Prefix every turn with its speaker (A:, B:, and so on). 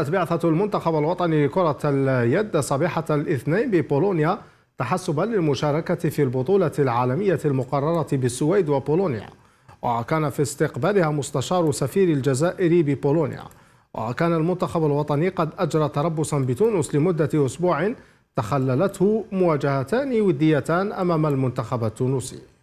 A: استقبلت بعثة المنتخب الوطني لكرة اليد صبيحة الاثنين ببولونيا تحسبا للمشاركة في البطولة العالمية المقررة بالسويد وبولونيا وكان في استقبالها مستشار سفير الجزائر ببولونيا وكان المنتخب الوطني قد أجرى تربصا بتونس لمدة أسبوع تخللته مواجهتان وديتان أمام المنتخب التونسي